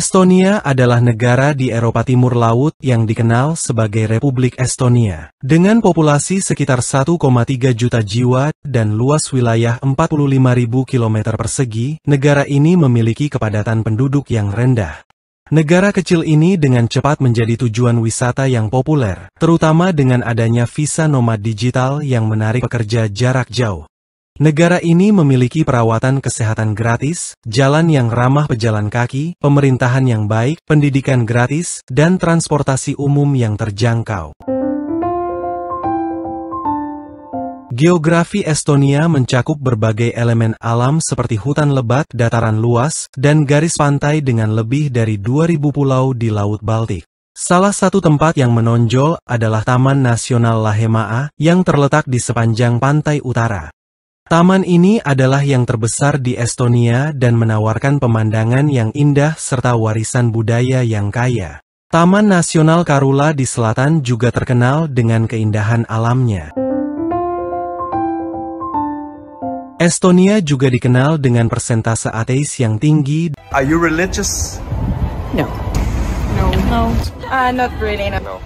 Estonia adalah negara di Eropa Timur Laut yang dikenal sebagai Republik Estonia. Dengan populasi sekitar 1,3 juta jiwa dan luas wilayah 45.000 km persegi, negara ini memiliki kepadatan penduduk yang rendah. Negara kecil ini dengan cepat menjadi tujuan wisata yang populer, terutama dengan adanya visa nomad digital yang menarik pekerja jarak jauh. Negara ini memiliki perawatan kesehatan gratis, jalan yang ramah pejalan kaki, pemerintahan yang baik, pendidikan gratis, dan transportasi umum yang terjangkau. Geografi Estonia mencakup berbagai elemen alam seperti hutan lebat, dataran luas, dan garis pantai dengan lebih dari 2.000 pulau di Laut Baltik. Salah satu tempat yang menonjol adalah Taman Nasional Lahemaa yang terletak di sepanjang pantai utara. Taman ini adalah yang terbesar di Estonia dan menawarkan pemandangan yang indah serta warisan budaya yang kaya. Taman Nasional Karula di selatan juga terkenal dengan keindahan alamnya. Estonia juga dikenal dengan persentase ateis yang tinggi. Are you religious? No. No. No. Uh, not really. No.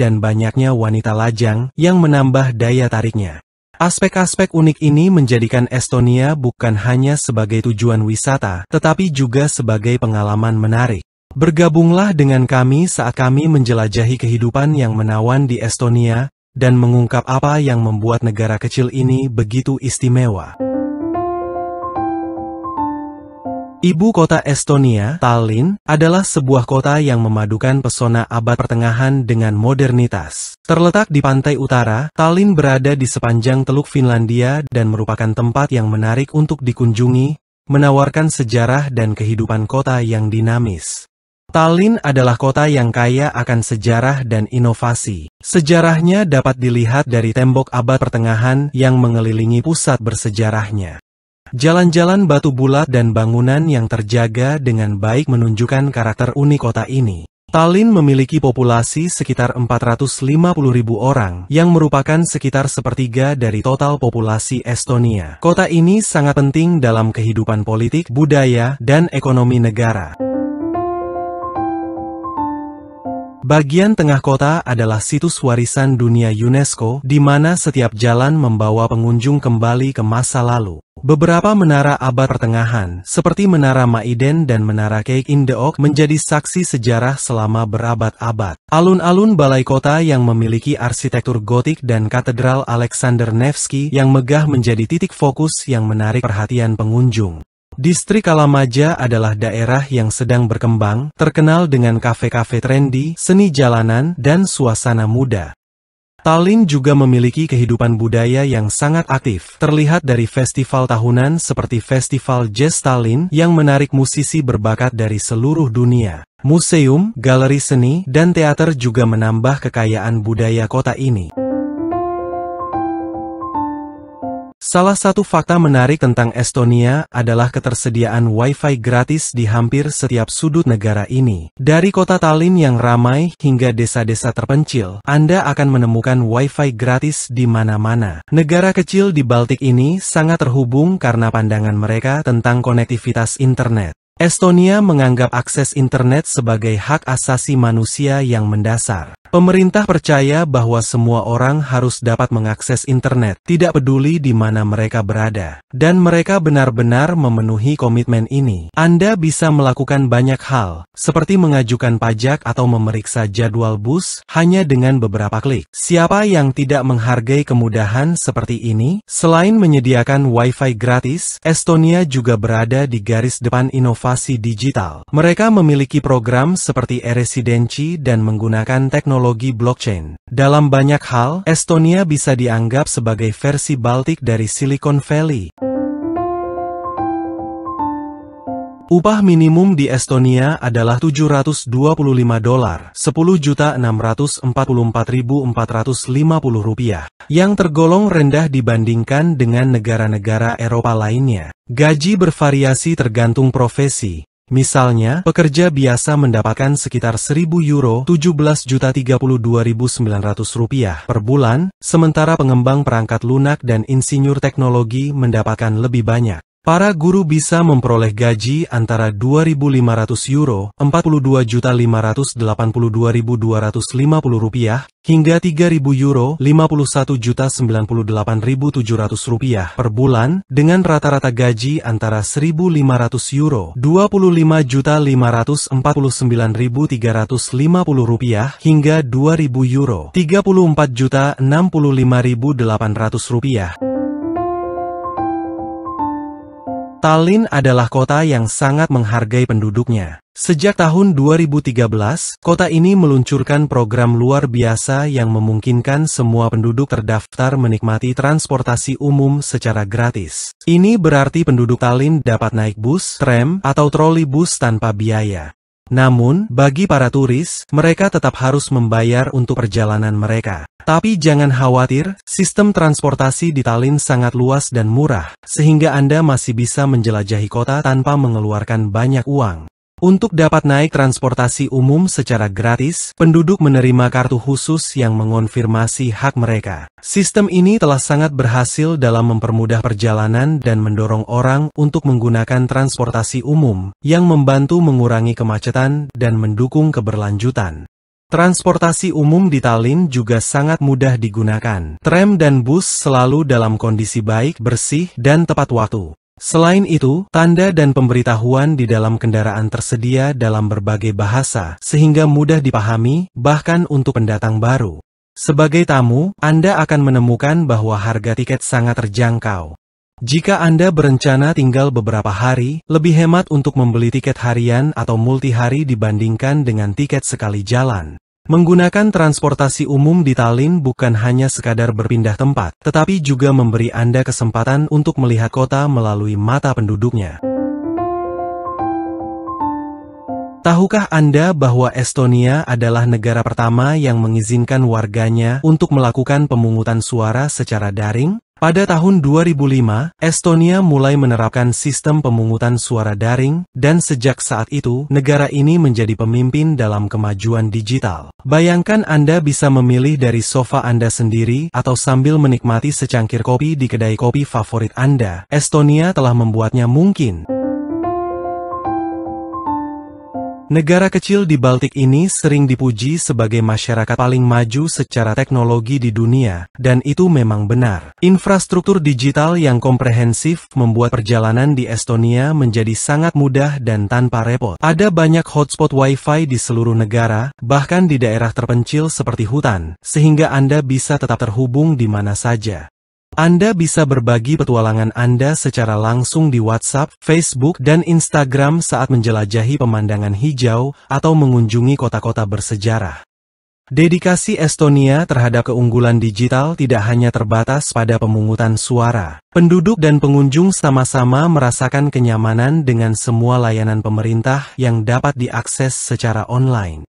Dan banyaknya wanita lajang yang menambah daya tariknya. Aspek-aspek unik ini menjadikan Estonia bukan hanya sebagai tujuan wisata, tetapi juga sebagai pengalaman menarik. Bergabunglah dengan kami saat kami menjelajahi kehidupan yang menawan di Estonia, dan mengungkap apa yang membuat negara kecil ini begitu istimewa. Ibu kota Estonia, Tallinn, adalah sebuah kota yang memadukan pesona abad pertengahan dengan modernitas. Terletak di pantai utara, Tallinn berada di sepanjang Teluk Finlandia dan merupakan tempat yang menarik untuk dikunjungi, menawarkan sejarah dan kehidupan kota yang dinamis. Tallinn adalah kota yang kaya akan sejarah dan inovasi. Sejarahnya dapat dilihat dari tembok abad pertengahan yang mengelilingi pusat bersejarahnya. Jalan-jalan batu bulat dan bangunan yang terjaga dengan baik menunjukkan karakter unik kota ini. Tallinn memiliki populasi sekitar ribu orang, yang merupakan sekitar sepertiga dari total populasi Estonia. Kota ini sangat penting dalam kehidupan politik, budaya, dan ekonomi negara. Bagian tengah kota adalah situs warisan dunia UNESCO, di mana setiap jalan membawa pengunjung kembali ke masa lalu. Beberapa menara abad pertengahan, seperti Menara Maiden dan Menara Cake in the Oak, menjadi saksi sejarah selama berabad-abad. Alun-alun balai kota yang memiliki arsitektur gotik dan Katedral Alexander Nevsky yang megah menjadi titik fokus yang menarik perhatian pengunjung. Distrik Alamaja adalah daerah yang sedang berkembang, terkenal dengan kafe-kafe trendy, seni jalanan, dan suasana muda. Tallinn juga memiliki kehidupan budaya yang sangat aktif, terlihat dari festival tahunan seperti Festival Jazz Tallinn yang menarik musisi berbakat dari seluruh dunia. Museum, galeri seni, dan teater juga menambah kekayaan budaya kota ini. Salah satu fakta menarik tentang Estonia adalah ketersediaan Wi-Fi gratis di hampir setiap sudut negara ini. Dari kota Tallinn yang ramai hingga desa-desa terpencil, Anda akan menemukan Wi-Fi gratis di mana-mana. Negara kecil di Baltik ini sangat terhubung karena pandangan mereka tentang konektivitas internet. Estonia menganggap akses internet sebagai hak asasi manusia yang mendasar. Pemerintah percaya bahwa semua orang harus dapat mengakses internet, tidak peduli di mana mereka berada, dan mereka benar-benar memenuhi komitmen ini. Anda bisa melakukan banyak hal, seperti mengajukan pajak atau memeriksa jadwal bus hanya dengan beberapa klik. Siapa yang tidak menghargai kemudahan seperti ini? Selain menyediakan WiFi gratis, Estonia juga berada di garis depan inovasi digital. Mereka memiliki program seperti e-residensi dan menggunakan teknologi teknologi blockchain. Dalam banyak hal, Estonia bisa dianggap sebagai versi Baltik dari Silicon Valley. Upah minimum di Estonia adalah 725 dolar, 10.644.450 rupiah, yang tergolong rendah dibandingkan dengan negara-negara Eropa lainnya. Gaji bervariasi tergantung profesi, Misalnya, pekerja biasa mendapatkan sekitar 1.000 euro 17.032.900 rupiah per bulan, sementara pengembang perangkat lunak dan insinyur teknologi mendapatkan lebih banyak. Para guru bisa memperoleh gaji antara 2.500 euro, 42.582.250 rupiah, hingga 3.000 euro, 51.098.700 rupiah per bulan, dengan rata-rata gaji antara 1.500 euro, 25.549.350 rupiah, hingga 2.000 euro, 34.065.800 rupiah. Tallinn adalah kota yang sangat menghargai penduduknya. Sejak tahun 2013, kota ini meluncurkan program luar biasa yang memungkinkan semua penduduk terdaftar menikmati transportasi umum secara gratis. Ini berarti penduduk Tallinn dapat naik bus, tram, atau troli bus tanpa biaya. Namun, bagi para turis, mereka tetap harus membayar untuk perjalanan mereka. Tapi jangan khawatir, sistem transportasi di Tallinn sangat luas dan murah, sehingga Anda masih bisa menjelajahi kota tanpa mengeluarkan banyak uang. Untuk dapat naik transportasi umum secara gratis, penduduk menerima kartu khusus yang mengonfirmasi hak mereka. Sistem ini telah sangat berhasil dalam mempermudah perjalanan dan mendorong orang untuk menggunakan transportasi umum, yang membantu mengurangi kemacetan dan mendukung keberlanjutan. Transportasi umum di Tallinn juga sangat mudah digunakan. Tram dan bus selalu dalam kondisi baik, bersih, dan tepat waktu. Selain itu, tanda dan pemberitahuan di dalam kendaraan tersedia dalam berbagai bahasa, sehingga mudah dipahami, bahkan untuk pendatang baru. Sebagai tamu, Anda akan menemukan bahwa harga tiket sangat terjangkau. Jika Anda berencana tinggal beberapa hari, lebih hemat untuk membeli tiket harian atau multi-hari dibandingkan dengan tiket sekali jalan. Menggunakan transportasi umum di Tallinn bukan hanya sekadar berpindah tempat, tetapi juga memberi Anda kesempatan untuk melihat kota melalui mata penduduknya. Tahukah Anda bahwa Estonia adalah negara pertama yang mengizinkan warganya untuk melakukan pemungutan suara secara daring? Pada tahun 2005, Estonia mulai menerapkan sistem pemungutan suara daring, dan sejak saat itu, negara ini menjadi pemimpin dalam kemajuan digital. Bayangkan Anda bisa memilih dari sofa Anda sendiri atau sambil menikmati secangkir kopi di kedai kopi favorit Anda. Estonia telah membuatnya mungkin. Negara kecil di Baltik ini sering dipuji sebagai masyarakat paling maju secara teknologi di dunia, dan itu memang benar. Infrastruktur digital yang komprehensif membuat perjalanan di Estonia menjadi sangat mudah dan tanpa repot. Ada banyak hotspot Wi-Fi di seluruh negara, bahkan di daerah terpencil seperti hutan, sehingga Anda bisa tetap terhubung di mana saja. Anda bisa berbagi petualangan Anda secara langsung di WhatsApp, Facebook, dan Instagram saat menjelajahi pemandangan hijau atau mengunjungi kota-kota bersejarah. Dedikasi Estonia terhadap keunggulan digital tidak hanya terbatas pada pemungutan suara. Penduduk dan pengunjung sama-sama merasakan kenyamanan dengan semua layanan pemerintah yang dapat diakses secara online.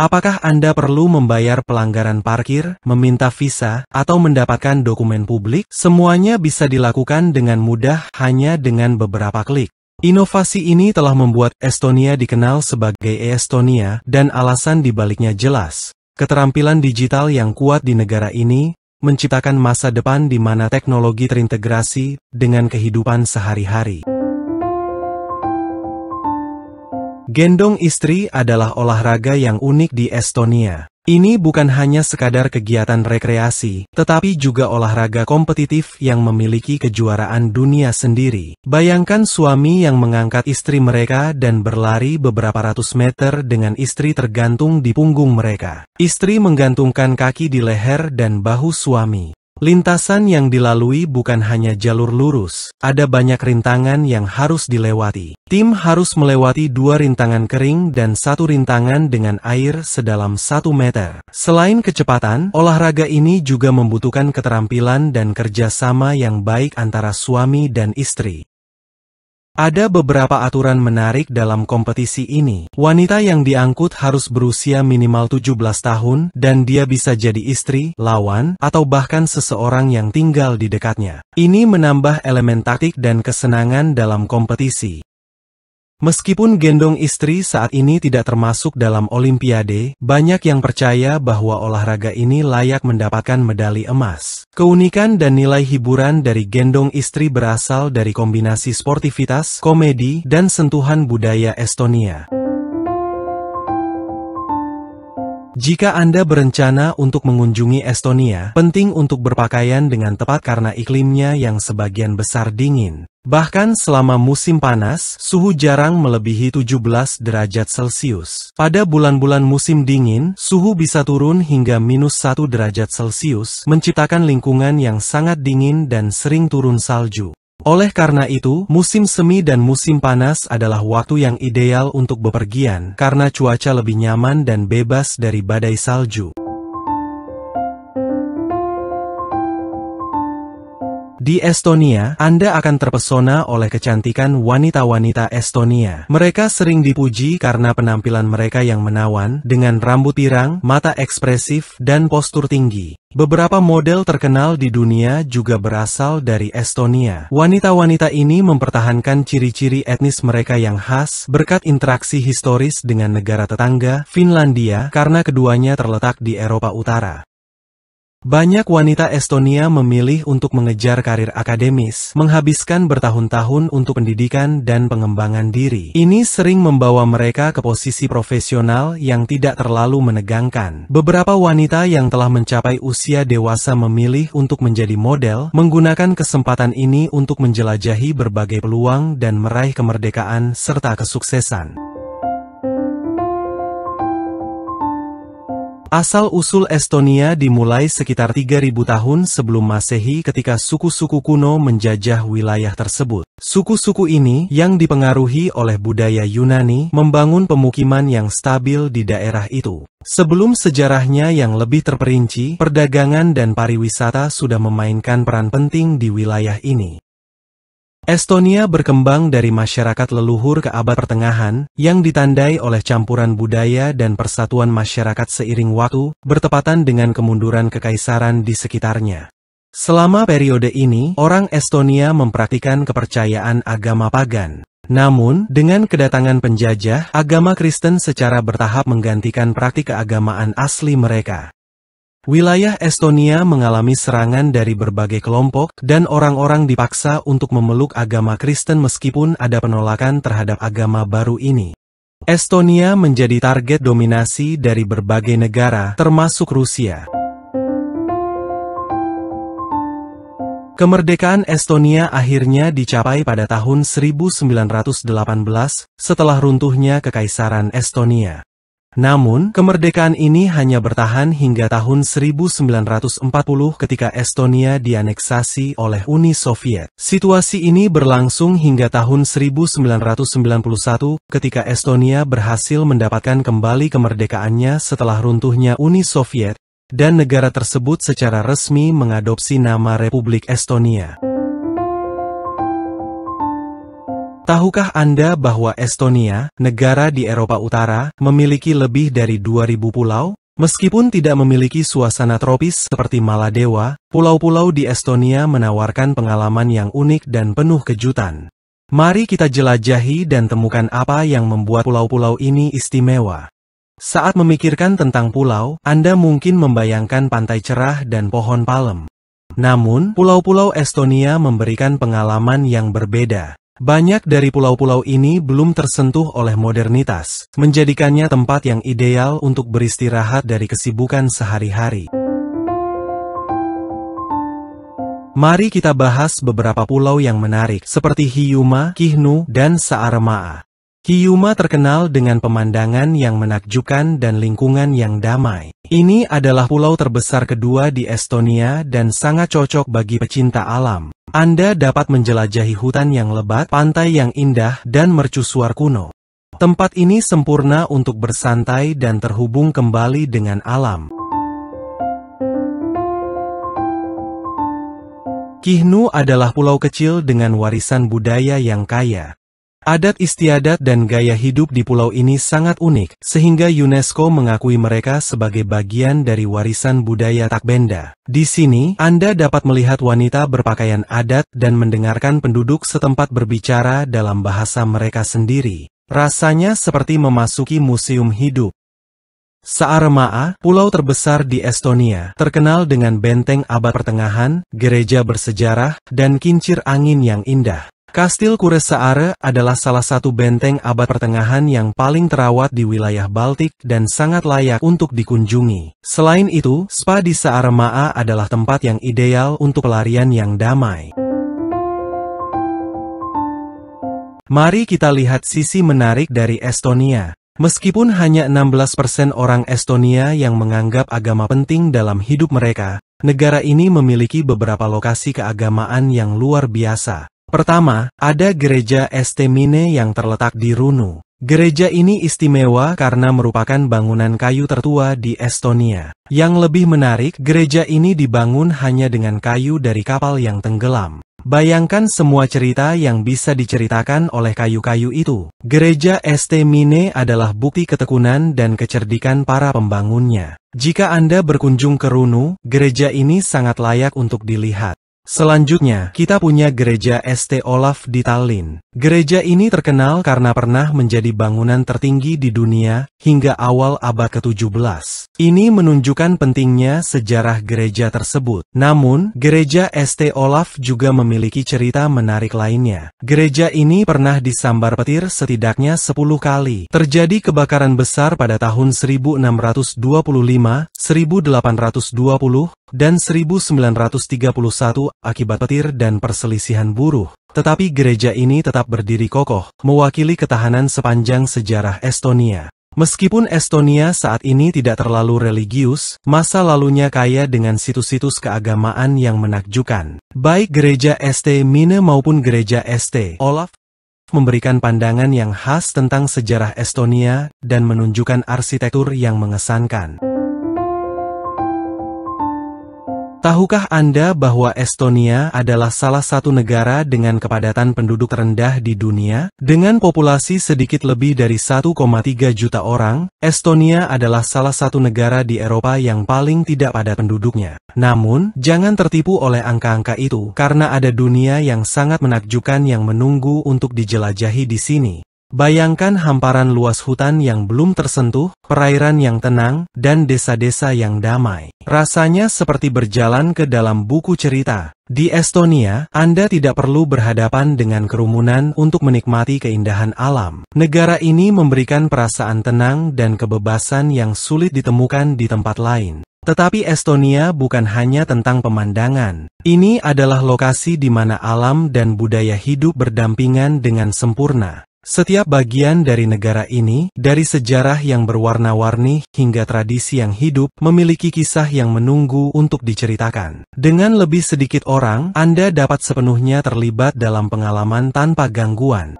Apakah Anda perlu membayar pelanggaran parkir, meminta visa, atau mendapatkan dokumen publik? Semuanya bisa dilakukan dengan mudah hanya dengan beberapa klik. Inovasi ini telah membuat Estonia dikenal sebagai e Estonia dan alasan dibaliknya jelas. Keterampilan digital yang kuat di negara ini menciptakan masa depan di mana teknologi terintegrasi dengan kehidupan sehari-hari. Gendong istri adalah olahraga yang unik di Estonia. Ini bukan hanya sekadar kegiatan rekreasi, tetapi juga olahraga kompetitif yang memiliki kejuaraan dunia sendiri. Bayangkan suami yang mengangkat istri mereka dan berlari beberapa ratus meter dengan istri tergantung di punggung mereka. Istri menggantungkan kaki di leher dan bahu suami. Lintasan yang dilalui bukan hanya jalur lurus, ada banyak rintangan yang harus dilewati. Tim harus melewati dua rintangan kering dan satu rintangan dengan air sedalam satu meter. Selain kecepatan, olahraga ini juga membutuhkan keterampilan dan kerjasama yang baik antara suami dan istri. Ada beberapa aturan menarik dalam kompetisi ini. Wanita yang diangkut harus berusia minimal 17 tahun dan dia bisa jadi istri, lawan, atau bahkan seseorang yang tinggal di dekatnya. Ini menambah elemen taktik dan kesenangan dalam kompetisi. Meskipun gendong istri saat ini tidak termasuk dalam Olimpiade, banyak yang percaya bahwa olahraga ini layak mendapatkan medali emas. Keunikan dan nilai hiburan dari gendong istri berasal dari kombinasi sportivitas, komedi, dan sentuhan budaya Estonia. Jika Anda berencana untuk mengunjungi Estonia, penting untuk berpakaian dengan tepat karena iklimnya yang sebagian besar dingin. Bahkan selama musim panas, suhu jarang melebihi 17 derajat Celcius. Pada bulan-bulan musim dingin, suhu bisa turun hingga minus 1 derajat Celcius, menciptakan lingkungan yang sangat dingin dan sering turun salju. Oleh karena itu, musim semi dan musim panas adalah waktu yang ideal untuk bepergian karena cuaca lebih nyaman dan bebas dari badai salju. Di Estonia, Anda akan terpesona oleh kecantikan wanita-wanita Estonia. Mereka sering dipuji karena penampilan mereka yang menawan, dengan rambut pirang, mata ekspresif, dan postur tinggi. Beberapa model terkenal di dunia juga berasal dari Estonia. Wanita-wanita ini mempertahankan ciri-ciri etnis mereka yang khas berkat interaksi historis dengan negara tetangga, Finlandia, karena keduanya terletak di Eropa Utara. Banyak wanita Estonia memilih untuk mengejar karir akademis, menghabiskan bertahun-tahun untuk pendidikan dan pengembangan diri. Ini sering membawa mereka ke posisi profesional yang tidak terlalu menegangkan. Beberapa wanita yang telah mencapai usia dewasa memilih untuk menjadi model, menggunakan kesempatan ini untuk menjelajahi berbagai peluang dan meraih kemerdekaan serta kesuksesan. Asal-usul Estonia dimulai sekitar 3000 tahun sebelum masehi ketika suku-suku kuno menjajah wilayah tersebut. Suku-suku ini, yang dipengaruhi oleh budaya Yunani, membangun pemukiman yang stabil di daerah itu. Sebelum sejarahnya yang lebih terperinci, perdagangan dan pariwisata sudah memainkan peran penting di wilayah ini. Estonia berkembang dari masyarakat leluhur ke abad pertengahan, yang ditandai oleh campuran budaya dan persatuan masyarakat seiring waktu, bertepatan dengan kemunduran kekaisaran di sekitarnya. Selama periode ini, orang Estonia mempraktikkan kepercayaan agama pagan. Namun, dengan kedatangan penjajah, agama Kristen secara bertahap menggantikan praktik keagamaan asli mereka. Wilayah Estonia mengalami serangan dari berbagai kelompok dan orang-orang dipaksa untuk memeluk agama Kristen meskipun ada penolakan terhadap agama baru ini. Estonia menjadi target dominasi dari berbagai negara termasuk Rusia. Kemerdekaan Estonia akhirnya dicapai pada tahun 1918 setelah runtuhnya Kekaisaran Estonia. Namun, kemerdekaan ini hanya bertahan hingga tahun 1940 ketika Estonia dianeksasi oleh Uni Soviet. Situasi ini berlangsung hingga tahun 1991 ketika Estonia berhasil mendapatkan kembali kemerdekaannya setelah runtuhnya Uni Soviet, dan negara tersebut secara resmi mengadopsi nama Republik Estonia. Tahukah Anda bahwa Estonia, negara di Eropa Utara, memiliki lebih dari 2.000 pulau? Meskipun tidak memiliki suasana tropis seperti Maladewa, pulau-pulau di Estonia menawarkan pengalaman yang unik dan penuh kejutan. Mari kita jelajahi dan temukan apa yang membuat pulau-pulau ini istimewa. Saat memikirkan tentang pulau, Anda mungkin membayangkan pantai cerah dan pohon palem. Namun, pulau-pulau Estonia memberikan pengalaman yang berbeda. Banyak dari pulau-pulau ini belum tersentuh oleh modernitas, menjadikannya tempat yang ideal untuk beristirahat dari kesibukan sehari-hari. Mari kita bahas beberapa pulau yang menarik, seperti Hiuma, Kihnu, dan Saaremaa. Kiyuma terkenal dengan pemandangan yang menakjubkan dan lingkungan yang damai. Ini adalah pulau terbesar kedua di Estonia dan sangat cocok bagi pecinta alam. Anda dapat menjelajahi hutan yang lebat, pantai yang indah, dan mercusuar kuno. Tempat ini sempurna untuk bersantai dan terhubung kembali dengan alam. Kihnu adalah pulau kecil dengan warisan budaya yang kaya. Adat istiadat dan gaya hidup di pulau ini sangat unik, sehingga UNESCO mengakui mereka sebagai bagian dari warisan budaya Takbenda. Di sini, Anda dapat melihat wanita berpakaian adat dan mendengarkan penduduk setempat berbicara dalam bahasa mereka sendiri. Rasanya seperti memasuki museum hidup. Saaremaa, pulau terbesar di Estonia, terkenal dengan benteng abad pertengahan, gereja bersejarah, dan kincir angin yang indah. Kastil Saare adalah salah satu benteng abad pertengahan yang paling terawat di wilayah Baltik dan sangat layak untuk dikunjungi. Selain itu, spa di Saaremaa adalah tempat yang ideal untuk pelarian yang damai. Mari kita lihat sisi menarik dari Estonia. Meskipun hanya 16% orang Estonia yang menganggap agama penting dalam hidup mereka, negara ini memiliki beberapa lokasi keagamaan yang luar biasa. Pertama, ada gereja Estemine yang terletak di Runu. Gereja ini istimewa karena merupakan bangunan kayu tertua di Estonia. Yang lebih menarik, gereja ini dibangun hanya dengan kayu dari kapal yang tenggelam. Bayangkan semua cerita yang bisa diceritakan oleh kayu-kayu itu. Gereja St. Mine adalah bukti ketekunan dan kecerdikan para pembangunnya. Jika Anda berkunjung ke Runu, gereja ini sangat layak untuk dilihat. Selanjutnya, kita punya gereja St. Olaf di Tallinn. Gereja ini terkenal karena pernah menjadi bangunan tertinggi di dunia hingga awal abad ke-17. Ini menunjukkan pentingnya sejarah gereja tersebut. Namun, gereja St. Olaf juga memiliki cerita menarik lainnya. Gereja ini pernah disambar petir setidaknya 10 kali. Terjadi kebakaran besar pada tahun 1625, 1820, dan 1931 akibat petir dan perselisihan buruh. Tetapi gereja ini tetap berdiri kokoh, mewakili ketahanan sepanjang sejarah Estonia. Meskipun Estonia saat ini tidak terlalu religius, masa lalunya kaya dengan situs-situs keagamaan yang menakjubkan. Baik gereja St. Mine maupun gereja St. Olaf memberikan pandangan yang khas tentang sejarah Estonia dan menunjukkan arsitektur yang mengesankan. Tahukah Anda bahwa Estonia adalah salah satu negara dengan kepadatan penduduk terendah di dunia? Dengan populasi sedikit lebih dari 1,3 juta orang, Estonia adalah salah satu negara di Eropa yang paling tidak padat penduduknya. Namun, jangan tertipu oleh angka-angka itu, karena ada dunia yang sangat menakjubkan yang menunggu untuk dijelajahi di sini. Bayangkan hamparan luas hutan yang belum tersentuh, perairan yang tenang, dan desa-desa yang damai. Rasanya seperti berjalan ke dalam buku cerita. Di Estonia, Anda tidak perlu berhadapan dengan kerumunan untuk menikmati keindahan alam. Negara ini memberikan perasaan tenang dan kebebasan yang sulit ditemukan di tempat lain. Tetapi Estonia bukan hanya tentang pemandangan. Ini adalah lokasi di mana alam dan budaya hidup berdampingan dengan sempurna. Setiap bagian dari negara ini, dari sejarah yang berwarna-warni hingga tradisi yang hidup, memiliki kisah yang menunggu untuk diceritakan. Dengan lebih sedikit orang, Anda dapat sepenuhnya terlibat dalam pengalaman tanpa gangguan.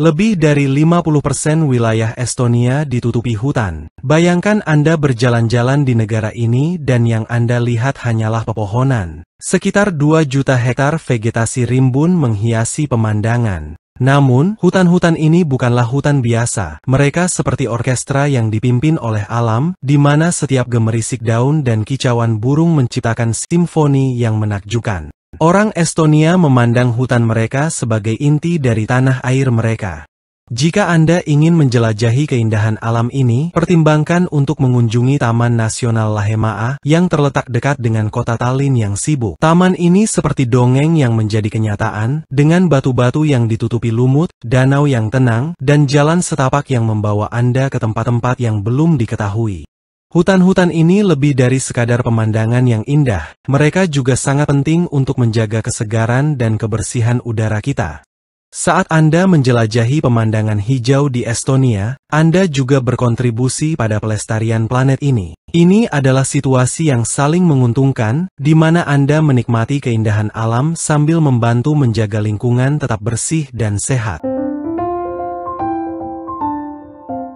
Lebih dari 50% wilayah Estonia ditutupi hutan. Bayangkan Anda berjalan-jalan di negara ini dan yang Anda lihat hanyalah pepohonan. Sekitar 2 juta hektar vegetasi rimbun menghiasi pemandangan. Namun, hutan-hutan ini bukanlah hutan biasa. Mereka seperti orkestra yang dipimpin oleh alam, di mana setiap gemerisik daun dan kicauan burung menciptakan simfoni yang menakjubkan. Orang Estonia memandang hutan mereka sebagai inti dari tanah air mereka. Jika Anda ingin menjelajahi keindahan alam ini, pertimbangkan untuk mengunjungi Taman Nasional Lahemaa yang terletak dekat dengan kota Tallinn yang sibuk. Taman ini seperti dongeng yang menjadi kenyataan, dengan batu-batu yang ditutupi lumut, danau yang tenang, dan jalan setapak yang membawa Anda ke tempat-tempat yang belum diketahui. Hutan-hutan ini lebih dari sekadar pemandangan yang indah, mereka juga sangat penting untuk menjaga kesegaran dan kebersihan udara kita. Saat Anda menjelajahi pemandangan hijau di Estonia, Anda juga berkontribusi pada pelestarian planet ini. Ini adalah situasi yang saling menguntungkan, di mana Anda menikmati keindahan alam sambil membantu menjaga lingkungan tetap bersih dan sehat.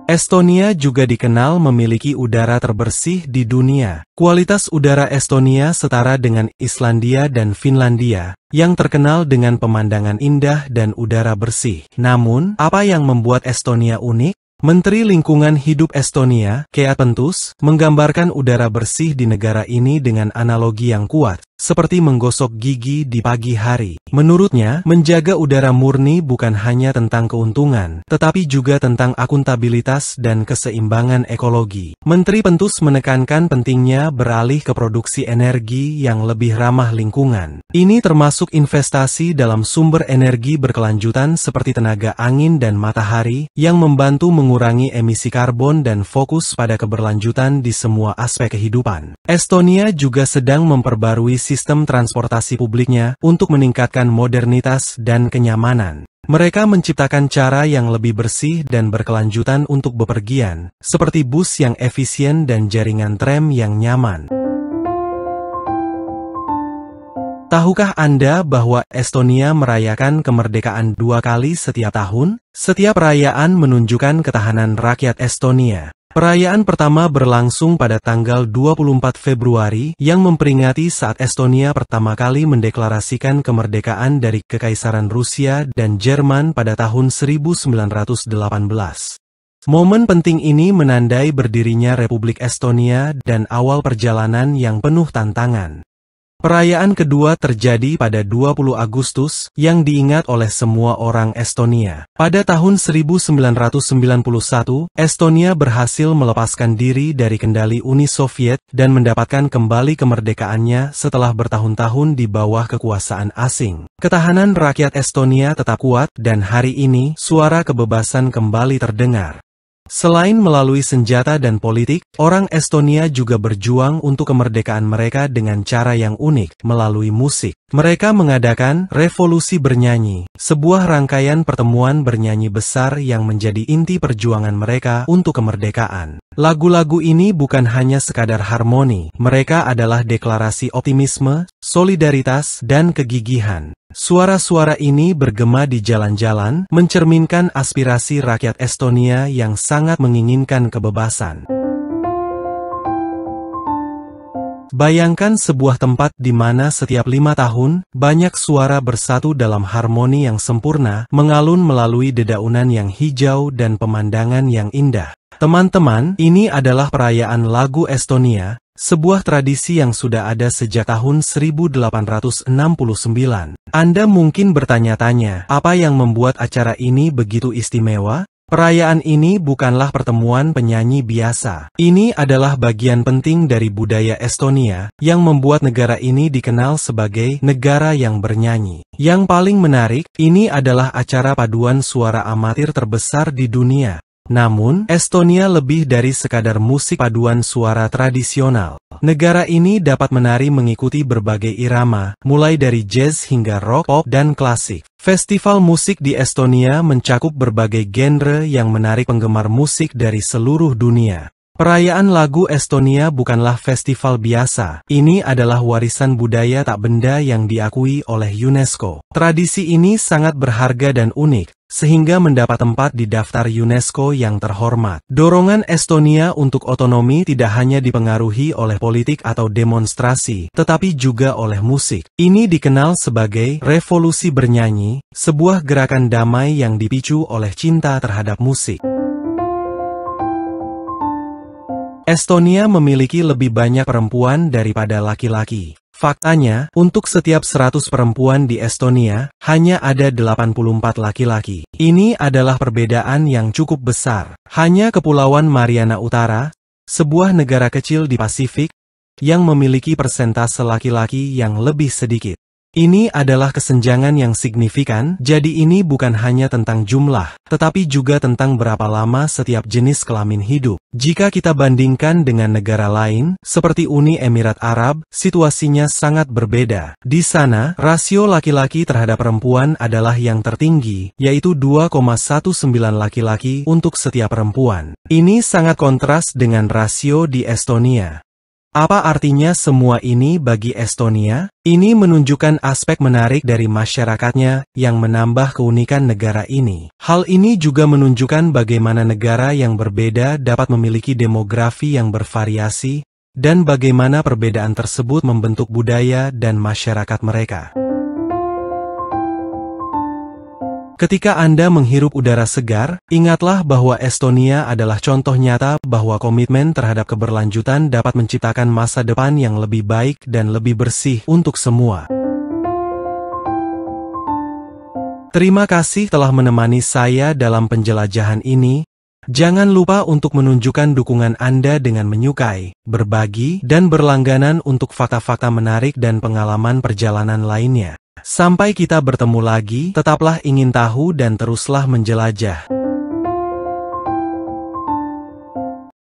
Estonia juga dikenal memiliki udara terbersih di dunia. Kualitas udara Estonia setara dengan Islandia dan Finlandia, yang terkenal dengan pemandangan indah dan udara bersih. Namun, apa yang membuat Estonia unik? Menteri Lingkungan Hidup Estonia, Kea Pentus, menggambarkan udara bersih di negara ini dengan analogi yang kuat, seperti menggosok gigi di pagi hari. Menurutnya, menjaga udara murni bukan hanya tentang keuntungan, tetapi juga tentang akuntabilitas dan keseimbangan ekologi. Menteri Pentus menekankan pentingnya beralih ke produksi energi yang lebih ramah lingkungan. Ini termasuk investasi dalam sumber energi berkelanjutan seperti tenaga angin dan matahari, yang membantu mengurangi mengurangi emisi karbon dan fokus pada keberlanjutan di semua aspek kehidupan. Estonia juga sedang memperbarui sistem transportasi publiknya untuk meningkatkan modernitas dan kenyamanan. Mereka menciptakan cara yang lebih bersih dan berkelanjutan untuk bepergian, seperti bus yang efisien dan jaringan tram yang nyaman. Tahukah Anda bahwa Estonia merayakan kemerdekaan dua kali setiap tahun? Setiap perayaan menunjukkan ketahanan rakyat Estonia. Perayaan pertama berlangsung pada tanggal 24 Februari yang memperingati saat Estonia pertama kali mendeklarasikan kemerdekaan dari Kekaisaran Rusia dan Jerman pada tahun 1918. Momen penting ini menandai berdirinya Republik Estonia dan awal perjalanan yang penuh tantangan. Perayaan kedua terjadi pada 20 Agustus, yang diingat oleh semua orang Estonia. Pada tahun 1991, Estonia berhasil melepaskan diri dari kendali Uni Soviet dan mendapatkan kembali kemerdekaannya setelah bertahun-tahun di bawah kekuasaan asing. Ketahanan rakyat Estonia tetap kuat dan hari ini suara kebebasan kembali terdengar. Selain melalui senjata dan politik, orang Estonia juga berjuang untuk kemerdekaan mereka dengan cara yang unik, melalui musik. Mereka mengadakan revolusi bernyanyi, sebuah rangkaian pertemuan bernyanyi besar yang menjadi inti perjuangan mereka untuk kemerdekaan. Lagu-lagu ini bukan hanya sekadar harmoni, mereka adalah deklarasi optimisme, solidaritas, dan kegigihan. Suara-suara ini bergema di jalan-jalan, mencerminkan aspirasi rakyat Estonia yang sangat menginginkan kebebasan. Bayangkan sebuah tempat di mana setiap lima tahun, banyak suara bersatu dalam harmoni yang sempurna, mengalun melalui dedaunan yang hijau dan pemandangan yang indah. Teman-teman, ini adalah perayaan lagu Estonia, sebuah tradisi yang sudah ada sejak tahun 1869. Anda mungkin bertanya-tanya, apa yang membuat acara ini begitu istimewa? Perayaan ini bukanlah pertemuan penyanyi biasa. Ini adalah bagian penting dari budaya Estonia, yang membuat negara ini dikenal sebagai negara yang bernyanyi. Yang paling menarik, ini adalah acara paduan suara amatir terbesar di dunia. Namun, Estonia lebih dari sekadar musik paduan suara tradisional. Negara ini dapat menari mengikuti berbagai irama, mulai dari jazz hingga rock, pop, dan klasik. Festival musik di Estonia mencakup berbagai genre yang menarik penggemar musik dari seluruh dunia. Perayaan lagu Estonia bukanlah festival biasa, ini adalah warisan budaya tak benda yang diakui oleh UNESCO. Tradisi ini sangat berharga dan unik, sehingga mendapat tempat di daftar UNESCO yang terhormat. Dorongan Estonia untuk otonomi tidak hanya dipengaruhi oleh politik atau demonstrasi, tetapi juga oleh musik. Ini dikenal sebagai revolusi bernyanyi, sebuah gerakan damai yang dipicu oleh cinta terhadap musik. Estonia memiliki lebih banyak perempuan daripada laki-laki. Faktanya, untuk setiap 100 perempuan di Estonia, hanya ada 84 laki-laki. Ini adalah perbedaan yang cukup besar. Hanya Kepulauan Mariana Utara, sebuah negara kecil di Pasifik, yang memiliki persentase laki-laki yang lebih sedikit. Ini adalah kesenjangan yang signifikan, jadi ini bukan hanya tentang jumlah, tetapi juga tentang berapa lama setiap jenis kelamin hidup. Jika kita bandingkan dengan negara lain, seperti Uni Emirat Arab, situasinya sangat berbeda. Di sana, rasio laki-laki terhadap perempuan adalah yang tertinggi, yaitu 2,19 laki-laki untuk setiap perempuan. Ini sangat kontras dengan rasio di Estonia. Apa artinya semua ini bagi Estonia? Ini menunjukkan aspek menarik dari masyarakatnya yang menambah keunikan negara ini. Hal ini juga menunjukkan bagaimana negara yang berbeda dapat memiliki demografi yang bervariasi, dan bagaimana perbedaan tersebut membentuk budaya dan masyarakat mereka. Ketika Anda menghirup udara segar, ingatlah bahwa Estonia adalah contoh nyata bahwa komitmen terhadap keberlanjutan dapat menciptakan masa depan yang lebih baik dan lebih bersih untuk semua. Terima kasih telah menemani saya dalam penjelajahan ini. Jangan lupa untuk menunjukkan dukungan Anda dengan menyukai, berbagi, dan berlangganan untuk fakta-fakta menarik dan pengalaman perjalanan lainnya. Sampai kita bertemu lagi, tetaplah ingin tahu dan teruslah menjelajah.